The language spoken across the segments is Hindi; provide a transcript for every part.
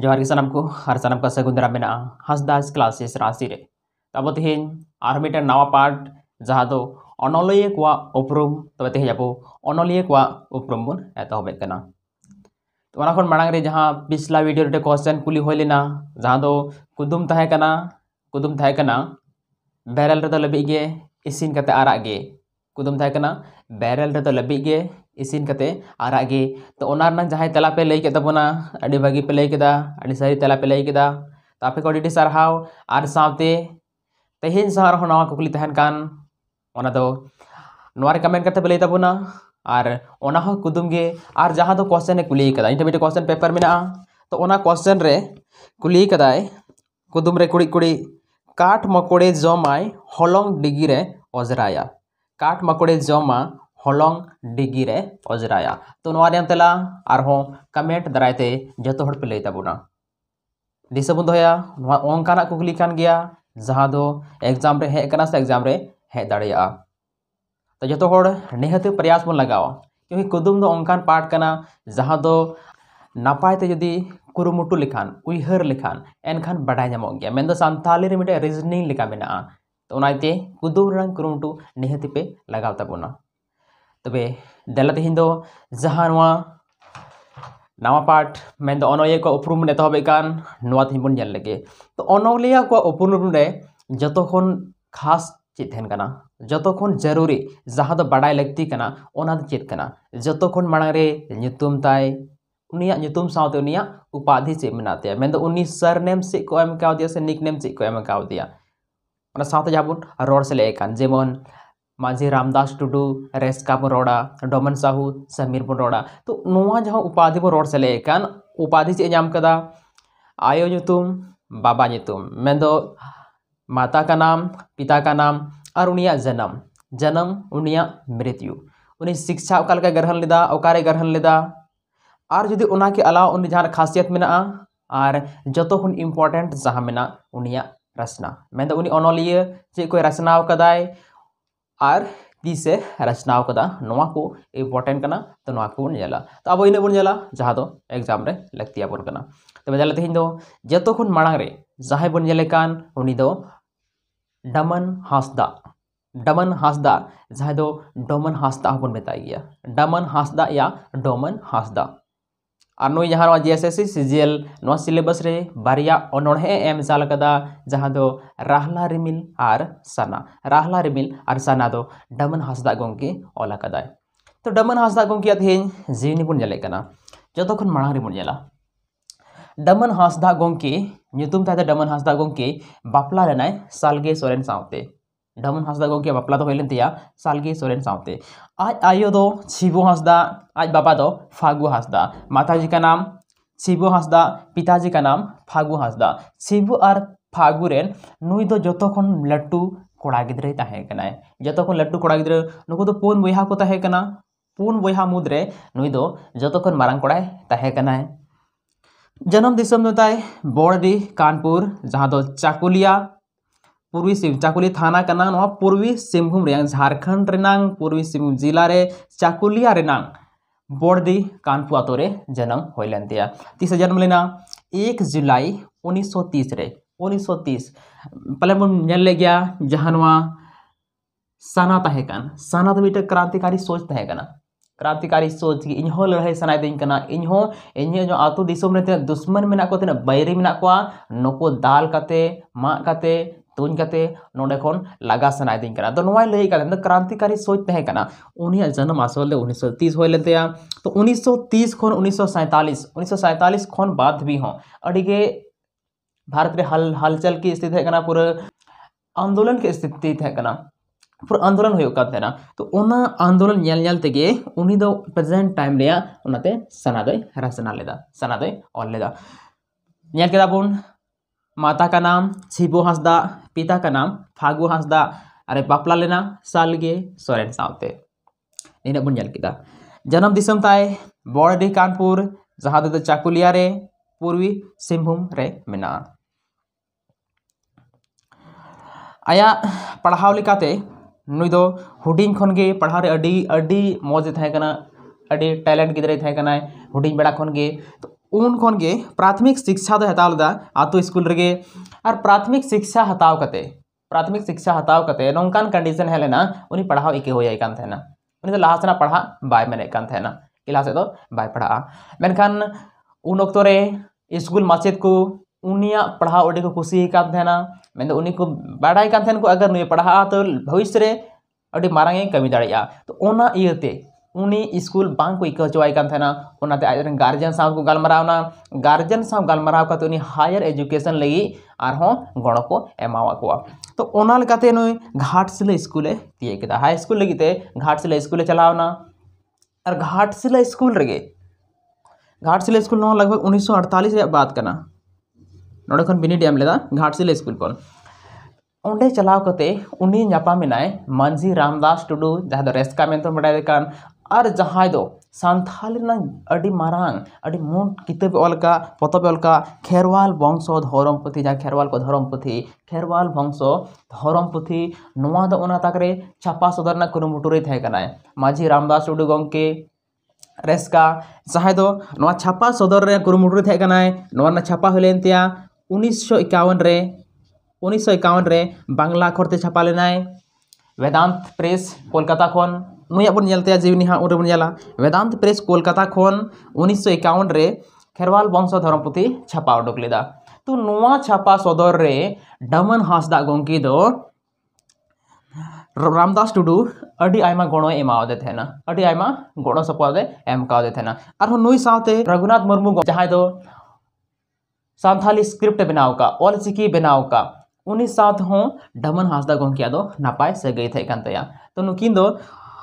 ᱡᱚᱦᱟᱨ ᱜᱮ ᱥᱟᱱᱟᱢ ᱠᱚ ᱟᱨ ᱥᱟᱱᱟᱢ ᱠᱚ ᱥᱟᱹᱜᱩᱱ ᱫᱟᱨᱟᱢ ᱢᱮᱱᱟᱜᱼᱟ ᱦᱟᱸᱥᱫᱟᱥ ᱠᱞᱟᱥᱮᱥ ᱨᱟᱥᱤ ᱨᱮ ᱛᱟᱵᱚ ᱛᱮᱦᱮᱧ ᱟᱨ ᱢᱤᱫᱴᱟᱝ ᱱᱟᱣᱟ ᱯᱟᱴ ᱡᱟᱦᱟᱸ ᱫᱚ ᱚᱱᱚᱞᱤᱭᱟᱹ ᱠᱚᱣᱟᱜ ᱩᱯᱨᱩᱢ ᱛᱚᱵᱮ ᱛᱮᱦᱮᱧ ᱟᱵᱚ ᱚᱱᱚᱞᱤᱭᱟᱹ ᱠᱚᱣᱟᱜ ᱩᱯᱨᱩᱢ ᱵᱚᱱ ᱮᱛᱚᱦᱚᱵᱮᱫ ᱠᱟᱱᱟ ᱛᱚ ᱚᱱᱟ ᱠᱷᱚᱱ ᱢᱟᱲᱟᱝ ᱨᱮ ᱡᱟᱦᱟᱸ ᱯᱤᱪᱷᱞᱟ ᱵᱷᱤᱰᱤᱭᱳ ᱨᱮ ᱠᱚᱥᱪᱮᱱ ᱠᱩᱞᱤ ᱦᱩᱭ ᱞᱮᱱᱟ ᱡᱟᱦᱟᱸ ᱫᱚ ᱠᱩᱫᱩᱢ ᱛᱟᱦᱮᱸ ᱠᱟᱱᱟ ᱠᱩᱫᱩᱢ ᱛᱟᱦᱮᱸ ᱠᱟᱱᱟ ᱵᱮᱨᱮᱞ ᱨᱮᱫᱚ ᱞᱟᱹᱵᱤᱫ ᱜᱮ ᱤᱥᱤᱱ ᱠᱟᱛᱮ ᱟᱨᱟᱜ ᱜᱮ कुदम तहकना बैरल रो लगे इसीन आरागे तो जहाँ तलापे लैकेबना भागे लैकेदा सारी तलापे लैकेदा तो आपे को सारहव और साथते तेहन सा कुकली कमेंट करते लैताबना और कुदमे और जहाँ तो कोश्चन कुलीका इन मिट्टी कोश्चन पेपर में तो कोश्चन कुलीकदाय कुदमे कुड़ी कुड़ी काठ मकोड़े जमाय हलंग डिगी अजराया ᱠᱟᱴ ᱢᱟᱠᱚᱲᱮ ᱡᱚᱢᱟ ᱦᱚᱞᱚᱝ ᱰᱤᱜᱤ ᱨᱮ ᱚᱡᱽᱨᱟᱭᱟ ᱛᱚ ᱱᱚᱣᱟ ᱨᱮᱭᱟᱜ ᱛᱮᱞᱟ ᱟᱨᱦᱚᱸ ᱠᱟᱢᱮᱱᱴ ᱫᱟᱨᱟᱭᱛᱮ ᱡᱚᱛᱚ ᱦᱚᱲ ᱯᱮ ᱞᱟᱹᱭ ᱛᱟᱵᱚᱱᱟ ᱫᱤᱥᱟᱹ ᱵᱚᱱ ᱫᱚᱦᱚᱭᱟ ᱱᱚᱣᱟ ᱚᱱᱠᱟᱱᱟᱜ ᱠᱩᱠᱞᱤ ᱠᱟᱱ ᱜᱮᱭᱟ ᱡᱟᱦᱟᱸ ᱫᱚ ᱮᱠᱡᱟᱢ ᱨᱮ ᱦᱮᱡ ᱠᱟᱱᱟ ᱥᱮ ᱮᱠᱡᱟᱢ ᱨᱮ ᱦᱮᱡ ᱫᱟᱲᱮᱭᱟᱜᱼᱟ तो जो तो निहत प्रयास बन लगावा क्योंकि कुदुम दो अंकान पाठ करना जहाँ दो नापायते जदि कुरुमुटु लिखान उहर लिखान एनखान बड़ा जमो गया मेन सानताली रे मिटे रिजनिंग लिखा मेना तो ᱚᱱᱟᱛᱮ ᱠᱩᱫᱩᱢ ᱨᱮᱱᱟᱜ ᱠᱩᱨᱩᱢᱩᱴᱩ ᱱᱤᱦᱟᱹᱛ ᱯᱮ ᱞᱟᱜᱟᱣ ᱛᱟᱵᱚᱱᱟ ᱛᱚᱵᱮ ᱫᱮᱞᱟ ᱛᱮᱦᱮᱧ ᱫᱚ ᱡᱟᱦᱟᱸ नवा पाठ में तो अनलिया को उपरूम एतहबे तीन बन लगे तो, तो अनलिया को उपरूम जो खास चेन जो जरूरी जहाँ तो बड़ा लगती चेकना जो मांगे साथ उपाधि चेक मेनाते तो सरनेम चेक को एम से निकनेम चेक को एम रोड सेलेकान जेमन माझी रामदास टुडू बो रोड़ा डोमन साहू बो रोड़ा तो जहाँ उपाधि बो रोड सेलेकान उपाधि चेम कदा आयो बाबा दो माता का नाम पिता का नाम और उनिया जन्म जन्म उनिया मृत्यु उन्हें शिक्षा अकाले ग्रहण लेदा अकारे ग्रहण लेदा और जदि उनके अलावा उन खासियत मे जो इम्पोर्टेंट जहाँ मेना रचना मैं तो उन्हें अनोलिए जे कोई रचनाओं का दाय और तीसे रचनाओं का दा को इम्पोर्टेंट करना तो नवा को बन जाला तो अब इन्हें बन जाला जहाँ तो एग्जाम रे लगती अपन करना तो मैं जाला तेहिं दो जब तो खुन मारा रे जहाँ बन जाले कान उन्हें दो तो डमन हासदा डमन हासदा जहाँ दो तो डोमन हासदा बन बताई डमन हासदा या डोमन हासदा और नई जहाँ जीएसएससी सीजीएल सिलेबस रे बारिया अनड़े एम चलका जहाँ दो राहला रिमिल और साना राहला रिमिल और साना दो डमन हासदा गंके अलकाय तो डमन हासदा गंके तेज जीवन बनल जो तो मांग रेबा डमन हासदा गंके तो डमन हासदा गंके बापला लेना सालगे सोरेन सौते ᱰᱟᱢᱚᱱ ᱦᱟᱸᱥᱫᱟ ᱜᱚᱢᱠᱮ बापला ᱫᱚ ᱦᱩᱭ ᱞᱮᱱ ᱛᱟᱭᱟ ᱥᱟᱞᱜᱮ ᱥᱚᱨᱮᱱ ᱥᱟᱶᱛᱮ ᱟᱡ ᱟᱭᱳ ᱫᱚ ᱥᱤᱵᱚ ᱦᱟᱸᱥᱫᱟ ᱟᱡ ᱵᱟᱵᱟ ᱫᱚ माताजी का नाम शिबू हांसदा पिताजी का नाम फागु हांसदा शिबू और फागु रेन नुई दो जो खन लट्टू कोड़ा गिद्रे ताहेकना जो खन लट्टू कोड़ा गिद्रे नुकु दो पुन बयहा को ताहेकना पुन बयहा मुद्रे नुई दो जो खन मारंग कोड़ा ताहेकना जन्म दिसम दो ताय कानपुर जहां दो चाकुलिया पूर्वी सिंह चाकुली थाना का नाम पूर्वी सिंहभूम झारखंड पूर्वी सिंहभूम जिला रे चाकुलिया रेनांग बड़दी कानपुआ तोरे जन्म हो लेनतिया तीसरे जन्म लेना एक जुलाई 1930 रे 1930 पहले हम नल गया जहानवा साना तहकान साना तो मिट्टे क्रांतिकारी सोच तहकाना क्रांतिकारी सोच कि इन लड़ाई सनायदिन कना इन इन जो आतो दिसम रे दुश्मन मेना को तना बैरी मे को दाल कते मा कते तूनते तो नोड़े लगा सना दिन अब लैं क्रांतिकारी सोच उनिया जन्म आसल उन्नीस सौ तीस होते तो उन्नीस सौ तीस खन उन्नीस सौ सैंतालीस उन्नीस सौ सैंतालीस खन बाद भारत में हल हलचल की स्थिति पूरा आंदोलन के स्थिति पूरा आंदोलन होना तो आंदोलन नलते प्रेजेंट टाइम सना दसना सना दलदा बन माता का नाम छिबो हंसदा पिता का नाम फागु हंसदा अरे बापला लेना सालगे सोरेन साउते निना बन जल जन्म दिसम ताए बड़डी कानपुर जहां दो चाकुलिया रे पूर्वी सिंहभूम रे मेना आया पढ़ाव लिकाते नुई दो हुडिंग खन के पढ़ा रे अडी अडी मौजे थे कना अडी टैलेंट गिदरे थे कना हुडिंग बेड़ा खन के तो उन प्राथमिक शिक्षा तो हतावल आतो स्कूल रे और प्राथमिक शिक्षा हत्या कते प्राथमिक शिक्षा हत्या कते नौकान कंडीशन है लेना उन्हें पढ़ाव इके होना उन्हें तो लहासना पढ़ा बै मेने कि लहास तो बै पढ़ा मेखान उन वक्तरे तो स्कूल माचेद को उनिया पढ़ाव अभी को कुशीना मन तो उन्हीं को बाढ़ को अगर नुए पढ़ा तो भविष्य में कमी दाड़ा तो उनी स्कूल बाइकते गार्जन साम को गलमारा गार्जन सा गलमारा कर हायर एजुकेशन लगी गड़ को एमावा तो नु घाटसिला स्कूल तीयक तो हाई स्कूल लगे घाटसिला स्कूल चलावना और घाटसिला स्कूल रे घाटसिला स्कूल लगभग उन्नीस सौ अड़तालिस बात करना बिनी डेम लेदा घाटसिला स्कूल को अंडे चलावते उनी मंजी रामदास टुडू जहाँ तो रेस्का मेन तो बड़ा और जहाँ दो सानथाली अड़ी मारांग अड़ी मोट किताब अलका पतब अलका खेरवाल वंशो धरम पुथी जहाँ खेरवाल को धर्म पुथी खेरवाल वंशो धरम पुथी ना दो तक छापा सदर कुरुमुटु रे तहकना माझी रामदास टुडू गंके रेस्का जहाँ दो छापा सदर रे कुरुमुटु रे तहकना नवा छापा हुलेन तया 1951 रे 1951 रे बांग्ला अखरते छापा लेनाय वेदांत प्रेस कोलकाता मुझे जीवनी हाँ, वेदांत प्रेस कोलकाता उन्नीस एकवन खेरवाल वंश धर्मपुति छापा उडुक लेदा तो नवा छापा सदर रे डमन हंसद गोंकी दो रामदास टुडू अडी आयमा गणो एमावदे थेना अडी आयमा गणो सपादे एमकावदे थेना आर नुई साते रघुनाथ मुर्मू जहाय दो सांथाली स्क्रिप्ट बनाओ का ओलसिकी बनाओ का उनी साथ हो डमन हासदा गोंकिया दो नापाय से गई थे कंतया तो नुकिन दो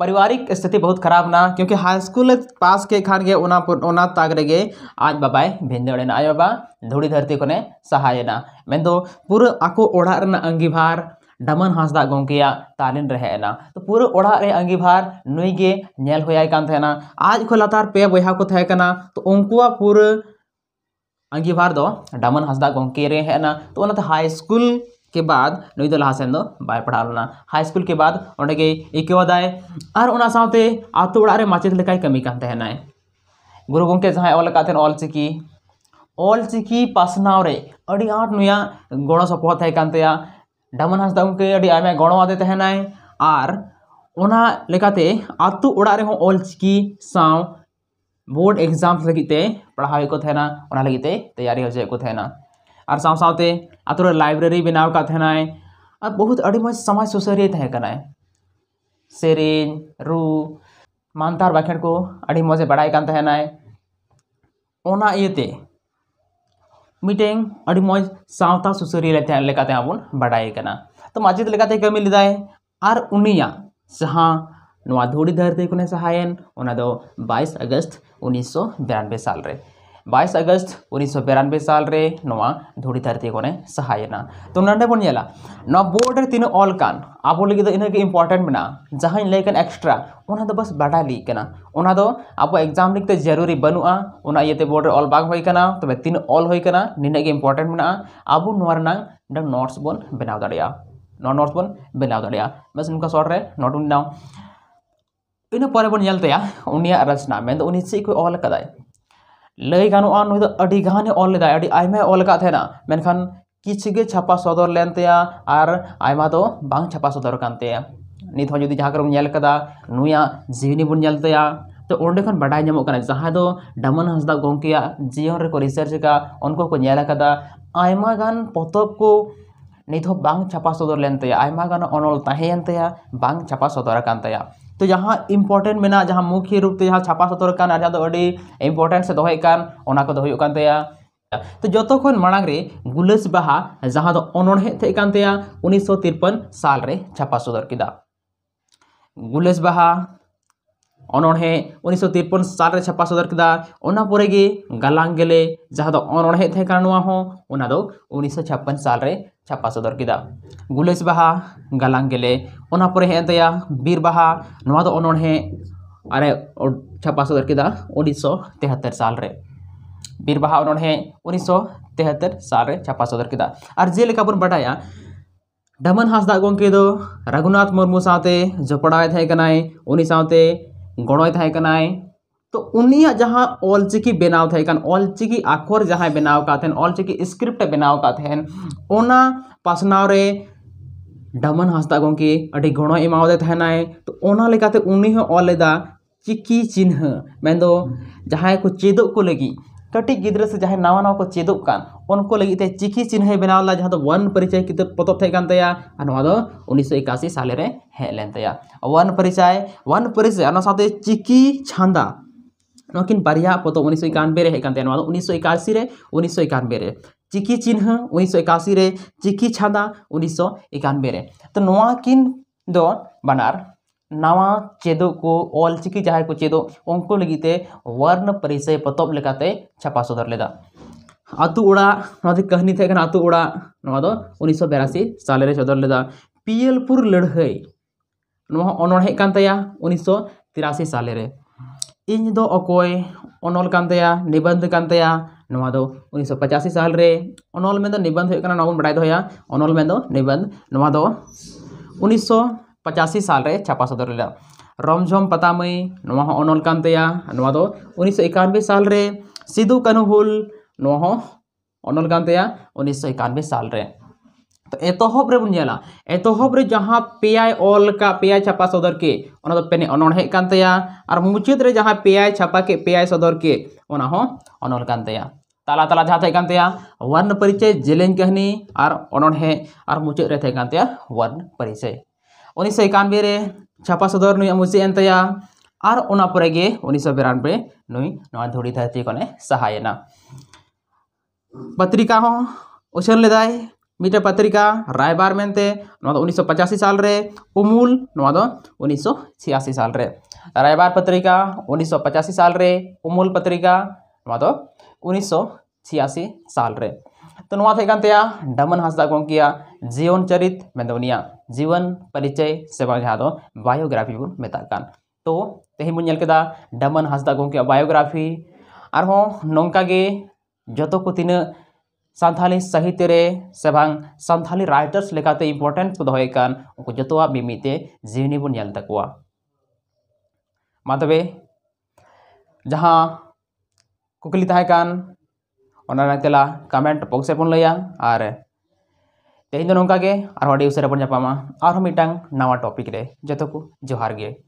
पारिवारिक स्थिति बहुत खराब ना क्योंकि हाई स्कूल पास के खान गे ओना ओना ताक रेगे आज बाबा भिंदे ओड़े आज बाबा धूड़ी धरती को सहायना मैं तो पूरा आको ओड़ा अंगीभार डमन हांसदा गोंकिया तालिन रहेना तो पूरा ओड़ा रे अंगीभार नुई गे नेल होयाय कान थेना आज को लगातार पे बयहा को थे कना तो उनकुआ पूरा अंगीभार दो डमन हांसदा गोंके रे हैना तो ओनाते हाई स्कूल के बाद नई लहासन बै पढ़ा हाई स्कूल के बाद इकोदाए और तो माचे लेकिन कमी कहते हैं गुरु गोके जहाँ ऑलते ऑलचिकी ऑलचिकी पासनावे आठ नुआ गड़ो सपोहते डमन हंसदा गमे आमे गड़ोदे और ओड़े ऑलचिकी साव बोर्ड एग्जाम पढ़ाई को तैयारी हो चेना और साथ साथ अतरे लाइब्रेरी बनाव कथेनाय और बहुत मज़ समाज सुसारिया सेरीज रू मानतार बाखेड़ को मज़े बड़ा मिटे मज सा सुसारियाबाई तो माजेद कमी लेदाय और उनिया जहाँ धूड़ी धरती को सहायन बस अगस्त उन्नीस सौ बिरानबे साल रे। बस अगस्त उन्नीस सौ बिरानबे साल रे धूड़ी धरती को सहायना तो ना नाबोल बोर्ड तीन ऑलकान अब इनके इम्पोर्टेंट मे जहाँ लैकान एक्सट्रा उन्हें तो बस बाढ़ लीक अब एक्जाम लिखते जरूरी बनूगा इतने बोर्ड ऑल बागना तब तीन ऑल होना निना इम्पोर्टेंट मे अब नोट्स बन बना दोट्स नोट्स बन बना दस बस उनका शॉर्ट नोट बन इन पर बनते उन तो रचना मैं चेक को ऑल लई गुआन ऑल आमे छापा सदर लेन छापा सदर नित जी जहाँ नुया जीवनी बनते तो अंडेन बाढ़ जहाँ दो तो डमन हंसद गमके जीवन रेक रिसर्चा उनको कोलगान पतब को नित छापा सदर लेन गान अनल तहन छापा सदर कर तो जहाँ इम्पोर्टेंट में जहाँ मुख्य रूप से जहाँ छापा सतर कान आज इम्पोर्टेंट से दहेकान तो जो तो, तो मांगे गुलस बहा जहाँ अनहे तो थे उन्नीस सौ तिरपन साल रे छापा सदर के गुलस बहा अनहे उन्नीस सौ तिरपन साल रे छापा सदर के गलांग गले जहाँ अनहे तो थे उन्नीस सौ छापन साल रे छापा सदर गुलेस बहा गलांग गेले हेदया बीर बहा अनोहे छापा सदर के उन्नीस सौ तेहत्तर साल रे बीर बहा अनोहे सौ तेहत्तर साल रे छापा सदर और जेलेका बन बढ़ाया डमन हंसद गोके दो रघुनाथ मुर्मू साथे जपड़ा उन्नी साथे गोड़ो तो उन्हीं जहाँ ऑलचिकी बनाव थे ऑलचिकी अखोर जहाँ बनाव का थे ऑलचिकी स्क्रिप्ट बनाव का थे ओना पासनाव रे डमन हंसदा गोके गण एमावे थे तो ओना उन्हीं ऑल चिकी चिन्ह मैं तो जहाँ को चेद को लगी कटी गिद्र से जहाँ नवा नवा को चेद उनको लगते चिकी चिन्ह बनाव ला जहाँ तो वन परिचय कित पतब थे उन्नीस सौ एकासी साले हेलन वन परिचय वन परिचय चिकी छांदा नौकिन ᱵᱟᱨᱭᱟ ᱯᱚᱛᱚᱵ ᱩᱱᱤᱥᱥᱚ ᱮᱠᱟᱱᱵᱮ ᱨᱮ ᱦᱮᱡ ᱠᱟᱱ ᱛᱟᱦᱮᱸ ᱱᱚᱣᱟ ᱫᱚ ᱩᱱᱤᱥᱥᱚ ᱮᱠᱟᱥᱤ ᱨᱮ ᱩᱱᱤᱥᱥᱚ ᱮᱠᱟᱱᱵᱮ उन्नीस सौ रे चिकी छादा उन्नीस सौ इक्यानवे रे तो नवाकिन दो बनार नवा चेद को ऑल चिकी जहाँ को चेद उनको लगते वर्ण परिचय पतब लेकाते छापा सदर लेदा आतु कहानी थे आतु उन्नीस सौ बेरासी साल सदर लेदा पियलपुर लड़हई नवा अनड़हे उन्नीस सौ तिरासी साल इन दो अकोय अनल निबंध कर पचासी साल अनल निबंध होना बड़ा दया अनल निबंध उन्नीस सौ पचासी साल छापा सदर लेना रमझम पतामई अनल उन्नीस सौ एकानबे साल सिदू कानू हुल अनल उन्नीस सौ एकानबे साल तो एतहब रेबा एतहब रे जहाँ पे ऑल का पे छापा सदर के तो पेने अनहे और मुचाद रे जहाँ पे छापा के पे सदर के अनल तला तला जहाँ थे वर्ण परिचय जेलें कहनी और अनहे और मुचाद रे थे वर्ण परिचय उन्नीस रे छापा सदर नु मुचे और उना पर उन्नीस सौ बिरानबे नई धुड़ी धरती को सहायना पत्रिका उछन लेदाय मिट्टे पत्रिका रायबार सौ पचासी साल रे उमूल उमूल छियासी साल रे रायबार पत्रिका उन्नीस पचासी साल रे उमूल पत्रिका छियासी साल रे तो नाते डमन हंसदा गोकिया जीवन चरित मेदिया जीवन परिचय से बायोग्राफी बोन तो तेह बोलता डमन हंसद गोकिया बायोग्राफी और नौका जो को तीना सानी साहित्य से सानी रटर्स इम्पोर्टेंट को दौरान उनको जो मिमीते जीवनी बोलता मा तब जहाँ कुकली तेला कमेंट बक्स बन लिया और तेहन नौका उसे बन जपा और मिट्ट नवा टॉपिक रे जो को जोहार जोहारे